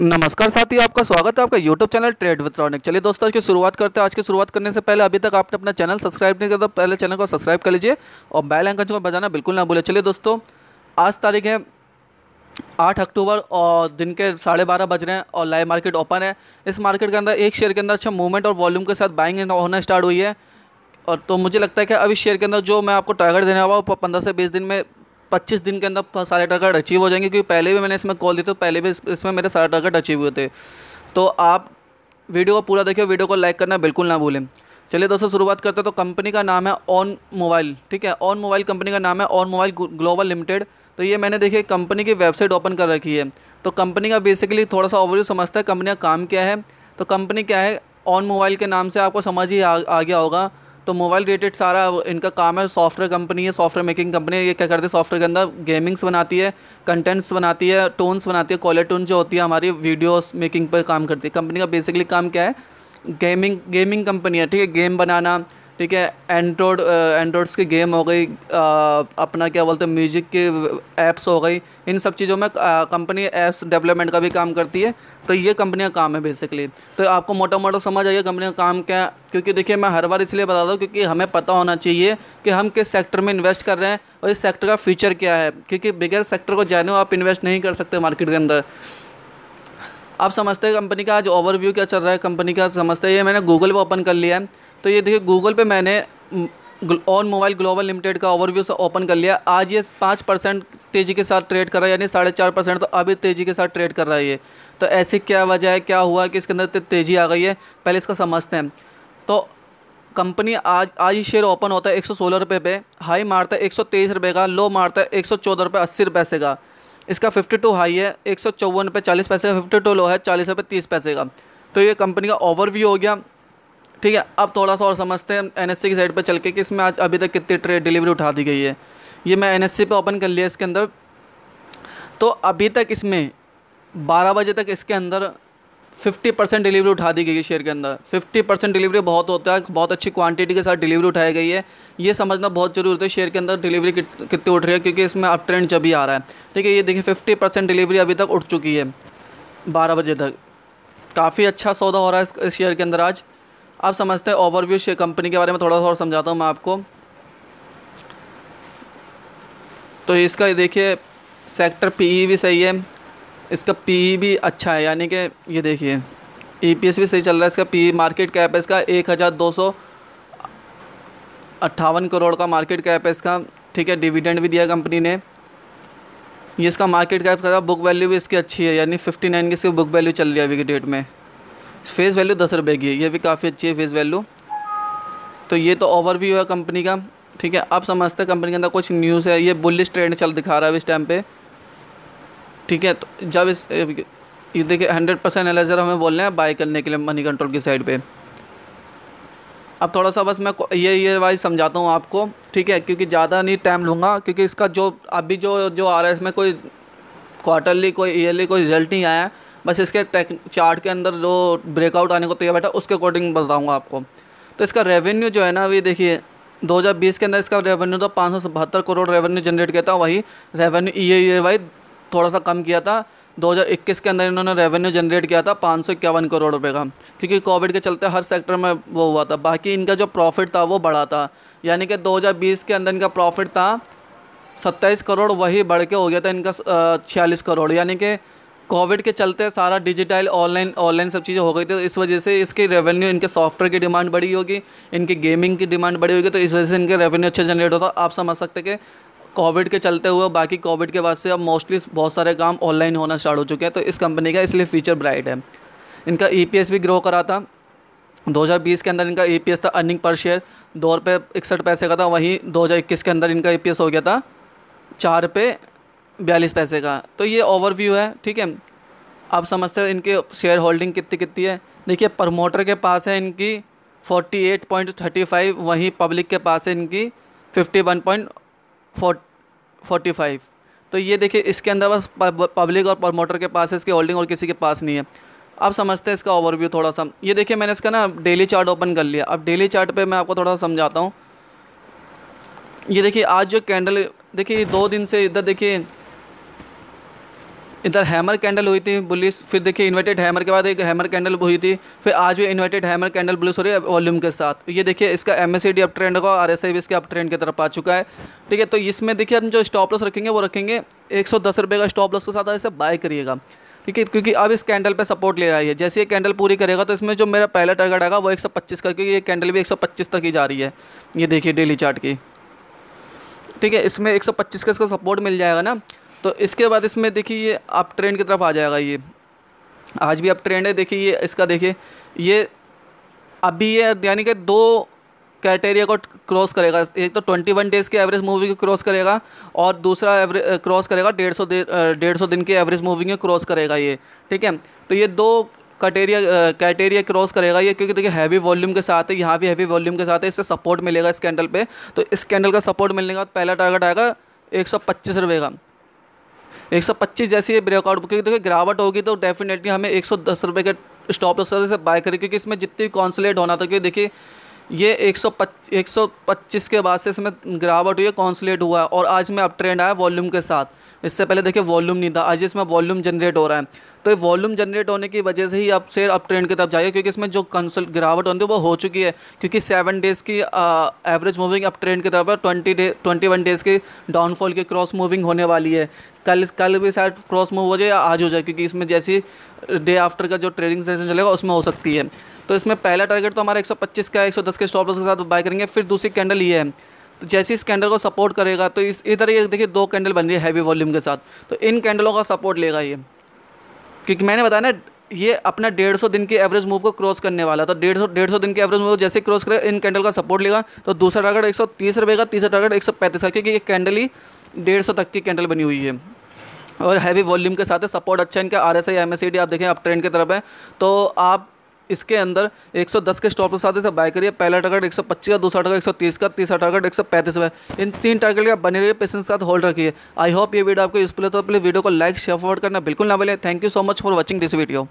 नमस्कार साथी आपका स्वागत है आपका यूट्यूब चैनल ट्रेड विथ्रॉनिक चलिए दोस्तों आज की शुरुआत करते हैं आज की शुरुआत करने से पहले अभी तक आपने अपना चैनल सब्सक्राइब नहीं किया तो पहले चैनल को सब्सक्राइब कर लीजिए और बेल आइकन को बजाना बिल्कुल ना भूले चलिए दोस्तों आज तारीख है आठ अक्टूबर और दिन के साढ़े बारह बज रहे हैं और लाइव मार्केट ओपन है इस मार्केट के अंदर एक शेयर के अंदर अच्छा मूवमेंट और वॉल्यूम के साथ बाइंग होना स्टार्ट हुई है और तो मुझे लगता है कि अब इस शेयर के अंदर जो मैं आपको टारगेट देने वाला हूँ पंद्रह से बीस दिन में पच्चीस दिन के अंदर सारे टारगेट अचीव हो जाएंगे क्योंकि पहले भी मैंने इसमें कॉल दी तो पहले भी इसमें मेरे सारे टारगेट अचीव हुए थे तो आप वीडियो को पूरा देखिए वीडियो को लाइक करना बिल्कुल ना भूलें चलिए दोस्तों शुरुआत करते हैं तो कंपनी का नाम है ऑन मोबाइल ठीक है ऑन मोबाइल कंपनी का नाम है ऑन मोबाइल ग्लोबल लिमिटेड तो ये मैंने देखिए कंपनी की वेबसाइट ओपन कर रखी है तो कंपनी का बेसिकली थोड़ा सा ओवरव्यू समझता है कंपनी का काम क्या है तो कंपनी क्या है ऑन मोबाइल के नाम से आपको समझ ही आ, आ गया होगा तो मोबाइल रिलेटेड सारा इनका काम है सॉफ्टवेयर कंपनी है सॉफ्टवेयर मेकिंग कंपनी है ये क्या करते हैं सॉफ्टवेयर के अंदर गेमिंग्स बनाती है कंटेंट्स बनाती है टोन्स बनाती है कॉलर टोन जो होती है हमारी वीडियोस मेकिंग पर काम करती है कंपनी का बेसिकली काम क्या है गेमिंग गेमिंग कंपनी है ठीक है गेम बनाना ठीक है एंड्रॉड एंड्रॉयड्स की गेम हो गई अपना क्या बोलते हैं म्यूज़िक की एप्स हो गई इन सब चीज़ों में कंपनी एप्स डेवलपमेंट का भी काम करती है तो ये कंपनी का काम है बेसिकली तो आपको मोटा मोटा समझ आइए कंपनी का काम क्या है क्योंकि देखिए मैं हर बार इसलिए बताता हूँ क्योंकि हमें पता होना चाहिए कि हम किस सेक्टर में इन्वेस्ट कर रहे हैं और इस सेक्टर का फ्यूचर क्या है क्योंकि बगैर सेक्टर को जाने आप इन्वेस्ट नहीं कर सकते मार्केट के अंदर आप समझते हैं कंपनी का आज ओवरव्यू क्या चल रहा है कंपनी का समझते हैं ये मैंने गूगल पे ओपन कर लिया है तो ये देखिए गूगल पे मैंने ऑन मोबाइल ग्लोबल लिमिटेड का ओवरव्यू ओपन कर लिया आज ये पाँच परसेंट तेज़ी के साथ ट्रेड कर रहा है यानी साढ़े चार परसेंट तो अभी तेज़ी के साथ ट्रेड कर रहा है ये तो ऐसी क्या वजह है क्या हुआ कि इसके अंदर तेज़ी आ गई है पहले इसका समझते हैं तो कंपनी आज आज ही शेयर ओपन होता है एक सौ सोलह रुपये पे हाई मारता है एक सौ तेईस रुपये का लो मारता है एक सौ चौदह रुपये अस्सी रुपये से का इसका फिफ्टी टू हाई है एक सौ चौवन रुपये चालीस पैसे का फिफ्टी टू लो है चालीस रुपये तीस पैसे का तो ये कंपनी का ओवरव्यू हो गया ठीक है अब थोड़ा सा और समझते हैं एन की साइड पर चल के कि इसमें आज अभी तक कितनी ट्रेड डिलीवरी उठा दी गई है ये मैं एन पे ओपन कर लिया इसके अंदर तो अभी तक इसमें बारह बजे तक इसके अंदर फिफ्टी परसेंट डिलीवरी उठा दी गई है शेयर के अंदर फिफ्टी परसेंट डिलीवरी बहुत होता है बहुत अच्छी क्वांटिटी के साथ डिलीवरी उठाई गई है ये समझना बहुत जरूरी होता है शेयर के अंदर डिलीवरी कितनी उठ रही है क्योंकि इसमें अब ट्रेंड जब ही आ रहा है ठीक है ये देखिए फिफ्टी परसेंट डिलीवरी अभी तक उठ चुकी है बारह बजे तक काफ़ी अच्छा सौदा हो रहा है इस शेयर के अंदर आज आप समझते हैं ओवरव्यू शेयर कंपनी के बारे में थोड़ा सा और समझाता हूँ मैं आपको तो इसका देखिए सेक्टर ई e भी सही है इसका पी भी अच्छा है यानी कि ये देखिए ई पी एस भी सही चल रहा है इसका पी मार्केट कैप है इसका एक हज़ार दो सौ अट्ठावन करोड़ का मार्केट कैप है इसका ठीक है डिविडेंड भी दिया कंपनी ने ये इसका मार्केट कैप का बुक वैल्यू भी इसकी अच्छी है यानी फिफ्टी नाइन की इसकी बुक वैल्यू चल रही है अभी की डेट में फेस वैल्यू दस रुपये की है ये भी काफ़ी अच्छी है फेस वैल्यू तो ये तो ओवरव्यू है कंपनी का ठीक है अब समझते हैं कंपनी के अंदर कुछ न्यूज़ है ये बुलिस ट्रेंड चल दिखा रहा है इस टाइम पर ठीक है तो जब इस ये देखिए हंड्रेड परसेंट एनालाइजर हमें बोल रहे हैं बाय करने के लिए मनी कंट्रोल की साइड पे अब थोड़ा सा बस मैं ये ये वाइज समझाता हूँ आपको ठीक है क्योंकि ज़्यादा नहीं टाइम लूँगा क्योंकि इसका जो अभी जो जो आ रहा है इसमें कोई क्वार्टरली कोई ईयरली कोई रिजल्ट नहीं आया है बस इसके टेक चार्ट के अंदर जो ब्रेकआउट आने को तैयार बैठा उसके अकॉर्डिंग बताऊँगा आपको तो इसका रेवेन्यू जो है ना अभी देखिए 2020 के अंदर इसका रेवेन्यू तो पाँच करोड़ रेवेन्यू जनरेट किया था वही रेवेन्यू ये ईयर वाइज थोड़ा सा कम किया था 2021 के अंदर इन्होंने रेवेन्यू जनरेट किया था पाँच करोड़ रुपए का क्योंकि कोविड के चलते हर सेक्टर में वो हुआ था बाकी इनका जो प्रॉफिट था वो बढ़ा था यानी कि 2020 के अंदर इनका प्रॉफिट था 27 करोड़ वही बढ़ के हो गया था इनका छियालीस करोड़ यानी कि कोविड के चलते सारा डिजिटल ऑनलाइन ऑनलाइन सब चीज़ें हो गई थी इस वजह से इसकी रेवेन्यू इनके सॉफ्टवेयर की डिमांड बढ़ी होगी इनकी गेमिंग की डिमांड बढ़ी होगी तो इस वजह से इनके रेवेन्यू अच्छा जनरेट होता आप समझ सकते कि कोविड के चलते हुए बाकी कोविड के बाद से अब मोस्टली बहुत सारे काम ऑनलाइन होना स्टार्ट हो चुके हैं तो इस कंपनी का इसलिए फ्यूचर ब्राइट है इनका ई e भी ग्रो करा था 2020 के अंदर इनका ई e था अर्निंग पर शेयर दो रुपये इकसठ पैसे का था वहीं 2021 के अंदर इनका ई e हो गया था चार रुपये बयालीस पैसे का तो ये ओवरव्यू है ठीक है आप समझते हो इनके शेयर होल्डिंग कितनी कितनी है देखिए प्रमोटर के पास है इनकी 48.35 वहीं पब्लिक के पास है इनकी 51. फोर्टी फाइव तो ये देखिए इसके अंदर बस पब्लिक और प्रमोटर के पास है इसके होल्डिंग और किसी के पास नहीं है आप समझते हैं इसका ओवरव्यू थोड़ा सा ये देखिए मैंने इसका ना डेली चार्ट ओपन कर लिया अब डेली चार्ट पे मैं आपको थोड़ा सा समझाता हूँ ये देखिए आज जो कैंडल देखिए दो दिन से इधर देखिए इधर हैमर कैंडल हुई थी बुलिस फिर देखिए इन्वर्टेड हैमर के बाद एक हैमर कैंडल हुई थी फिर आज भी इन्वर्टेड हैमर कैंडल बुलिस हो रही है वॉल्यूम के साथ ये देखिए इसका एम एस अप ट्रेंड होगा आर एस आई भी इसके अप ट्रेंड की तरफ आ चुका है ठीक है तो इसमें देखिए हम जो स्टॉप लॉस रखेंगे वो रखेंगे एक सौ दस रुपये का स्टॉप लॉस के साथ ऐसे बाय करिएगा ठीक है क्योंकि अब इस कैंडल पे सपोर्ट ले रही है जैसे ये कैंडल पूरी करेगा तो इसमें जो मेरा पहला टारगेट आएगा वो 125 का क्योंकि ये कैंडल भी 125 तक ही जा रही है ये देखिए डेली चार्ट की ठीक है इसमें 125 का इसका सपोर्ट मिल जाएगा ना तो इसके बाद इसमें देखिए ये अप ट्रेंड की तरफ आ जाएगा ये आज भी अप ट्रेंड है देखिए ये इसका देखिए ये अभी ये यानी कि दो क्राइटेरिया को क्रॉस करेगा एक तो ट्वेंटी वन डेज़ के एवरेज मूविंग को क्रॉस करेगा और दूसरा एवरेज क्रॉस करेगा डेढ़ सौ डेढ़ सौ दिन के एवरेज मूविंग को क्रॉस करेगा ये ठीक है तो ये दो क्राइटेरिया क्राइटेरिया क्रॉस करेगा ये क्योंकि देखिए हैवी वॉल्यूम के साथ है यहाँ भी हैवी वॉल्यूम के साथ है इससे सपोर्ट मिलेगा इस कैंडल पर तो इस कैंडल का सपोर्ट मिलने का पहला टारगेट आएगा एक सौ पच्चीस रुपये का एक सौ पच्चीस जैसी ये ब्रेकआउट क्योंकि देखिए गिरावट होगी तो डेफिनेटली हमें एक सौ दस रुपये के स्टॉप लॉस से बाय करें क्योंकि इसमें जितनी कॉन्सलेट होना था क्योंकि देखिए ये 125 125 के बाद से इसमें गिरावट हुई है कॉन्सलेट हुआ है और आज में अब ट्रेंड आया वॉल्यूम के साथ इससे पहले देखिए वॉल्यूम नहीं था आज इसमें वॉल्यूम जनरेट हो रहा है तो ये वॉल्यूम जनरेट होने की वजह से ही अब शेयर अप ट्रेंड की तरफ जाइए क्योंकि इसमें जो कंसल गिरावट होती है वो हो चुकी है क्योंकि सेवन डेज़ की एवरेज मूविंग अप ट्रेंड की तरफ है twenty day twenty one days की डाउनफॉल की क्रॉस मूविंग होने वाली है कल कल भी शायद क्रॉस मूव हो जाए या आज हो जाए क्योंकि इसमें जैसी डे आफ्टर का जो ट्रेडिंग सेशन चलेगा उसमें हो सकती है तो इसमें पहला टारगेट तो हमारा 125 का है 110 के स्टॉप लॉस के साथ बाय करेंगे फिर दूसरी कैंडल ये है तो जैसे इस कैंडल को सपोर्ट करेगा तो इस इधर ये देखिए दो कैंडल बन रही है हैवी वॉल्यूम के साथ तो इन कैंडलों का सपोर्ट लेगा ये क्योंकि मैंने बताया ना ये अपना डेढ़ सौ दिन की एवरेज मूव को क्रॉस करने वाला तो डेढ़ सौ डेढ़ सौ दिन की एवरेज मूव जैसे क्रॉस करे इन कैंडल का सपोर्ट लेगा तो दूसरा टारगेट एक सौ तीस रुपये का तीसरा टारगेट एक सौ पैंतीस का क्योंकि ये कैंडल ही डेढ़ सौ तक की कैंडल बनी हुई है और हैवी वॉल्यूम के साथ अच्छा है सपोर्ट अच्छा इनका R S I M S D आप देखें आप ट्रेंड की तरफ है तो आप इसके अंदर 110 के स्टॉप के साथ इसे बाय करिए पहला टारगेट 125 का दूसरा टारगेट 130 का तीसरा टारगेट 135 का इन तीन टारगेट का बने रहिए पेशेंस के साथ होल्ड रखिए आई होप ये वीडियो आपको यूजफुल है तो प्लीज़ वीडियो को लाइक शेयर फॉरवर्ड करना बिल्कुल ना भूलें thank you so much for watching this video